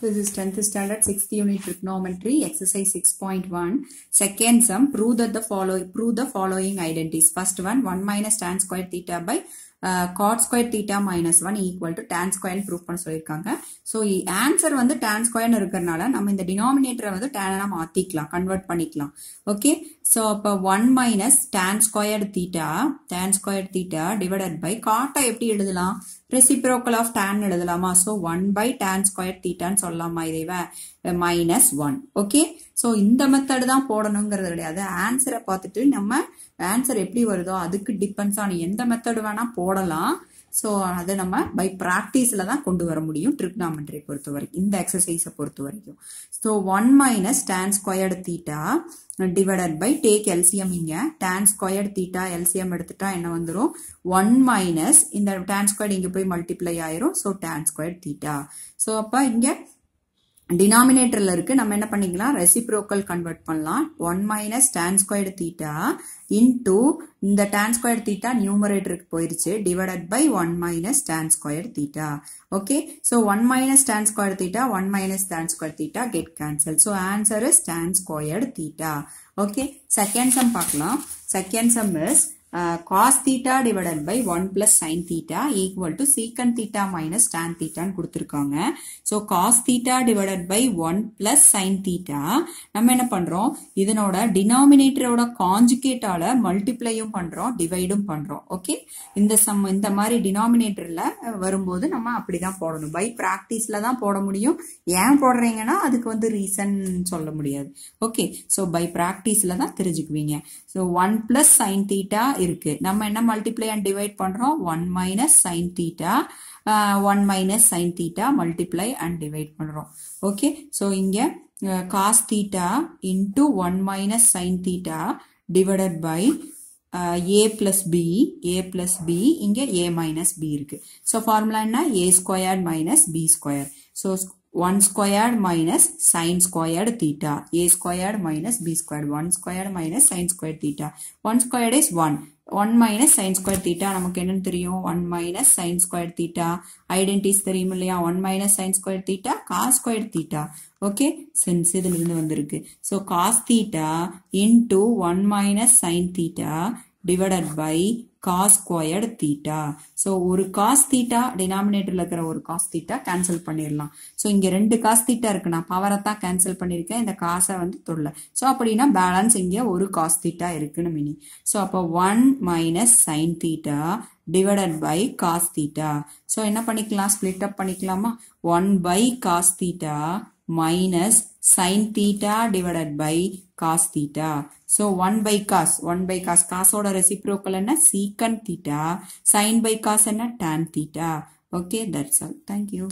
This is 10th standard 6th unit trigonometry exercise 6.1. Second sum prove that the follow prove the following identities. First one 1 minus tan square theta by cot square theta minus one equal to tan ஸ்கொயர்னு prove பண்ண சொல்லியிருக்காங்க so answer வந்து tan ஸ்கொயர்னு இருக்கிறனால நம்ம இந்த டினாமினேட்டரை வந்து டேனாக மாற்றிக்கலாம் கன்வெர்ட் பண்ணிக்கலாம் ஓகே ஸோ அப்போ one minus tan square theta tan square theta divided by காட்டை எப்படி எழுதலாம் ரெசிப்ரோக்கல் ஆஃப் டேன் எழுதலாமா so one by tan square தீட்டான்னு சொல்லலாமா இதை மைனஸ் ஒன் ஓகே ஸோ இந்த மெத்தடு தான் போடணுங்கிறது கிடையாது ஆன்சரை பார்த்துட்டு நம்ம ஆன்சர் எப்படி வருதோ அதுக்கு டிபெண்ட்ஸ் ஆன எந்த மெத்தடு வேணா போடலாம் ஸோ அதை நம்ம பை ப்ராக்டிஸில் தான் கொண்டு வர முடியும் ட்ரிக்னாமெண்ட்ரி பொறுத்த வரைக்கும் இந்த எக்ஸசைஸை பொறுத்த வரைக்கும் so one minus tan squared theta divided by take LCM இங்கே டேன் ஸ்கொயர்டு தீட்டா எல்சிஎம் எடுத்துட்டா என்ன வந்துடும் ஒன் மைனஸ் இந்த டேன் ஸ்கொயர்டு இங்கே போய் மல்டிப்ளை ஆயிரும் so tan squared theta so அப்போ இங்கே டினாமினேட்டரில் இருக்கு நம்ம என்ன பண்ணிக்கலாம் ரெசிப்ரோக்கல் கன்வெர்ட் பண்ணலாம் one minus tan squared theta into இந்த டேன் ஸ்கொயர் தீட்டா நியூமரேட்டருக்கு போயிருச்சு divided by one minus tan square theta okay so one minus tan square theta one minus tan square theta get cancel so answer is tan square theta okay second sum பார்க்கலாம் second sum is Uh, cos theta divided by 1 plus sin theta equal to secant theta minus tan theta குடுத்திருக்காங்க so cos theta divided by 1 plus sin theta நம்ம என்ன பண்றோம் இதனோட denominator டினாமினேட்டரோட காஞ்சுகேட்டால மல்டிப்ளையும் பண்றோம் டிவைடும் பண்றோம் okay இந்த sum இந்த மாதிரி denominatorல வரும்போது நம்ம அப்படிதான் போடணும் by பிராக்டிஸ்ல தான் போட முடியும் ஏன் போடுரேங்கனா அதுக்கு வந்து reason சொல்ல முடியாது ஓகே ஸோ பை ப்ராக்டிஸில் தான் தெரிஞ்சுக்குவீங்க இருக்கு நம்ம என்ன மல்டிப்ளை அண்ட் டிவைட் பண்றோம் one minus sine theta one minus sine theta multiply and divide பண்றோம் ஓகே ஸோ இங்க cos theta into one minus sine theta divided by A plus B A plus B இங்கே A minus B இருக்கு so formula என்ன A square minus B square So 1 squared minus sine squared theta. A squared minus B squared. 1 squared minus sine squared theta. 1 squared is 1. 1 minus sin square theta நமக்கு என்ன தெரியும் 1 minus sin square theta identities தெரியமில்லையா 1 minus sin square theta cos square theta okay since இது இருந்து வந்திருக்கு so cos theta into 1 minus sin theta divided by cos squared theta so ஒரு cos theta டினாமினேட்டரில் இருக்கிற ஒரு காஸ் தீட்டா கேன்சல் பண்ணிடலாம் so இங்கே ரெண்டு காஸ் தீட்டா இருக்கு நான் பவரை தான் கேன்சல் பண்ணியிருக்கேன் இந்த காசை வந்து தொடல ஸோ அப்படின்னா பேலன்ஸ் இங்கே ஒரு காஸ் தீட்டா இருக்குன்னு மீனிங் ஸோ அப்போ one minus sine theta divided by cos theta so என்ன பண்ணிக்கலாம் ஸ்பிளிட் அப் பண்ணிக்கலாமா one by cos theta minus sin theta divided by cos theta. So 1 by cos, 1 by cos, cos ஓட reciprocal என்ன secant theta, sin by cos என்ன tan theta. Okay, that's all. Thank you.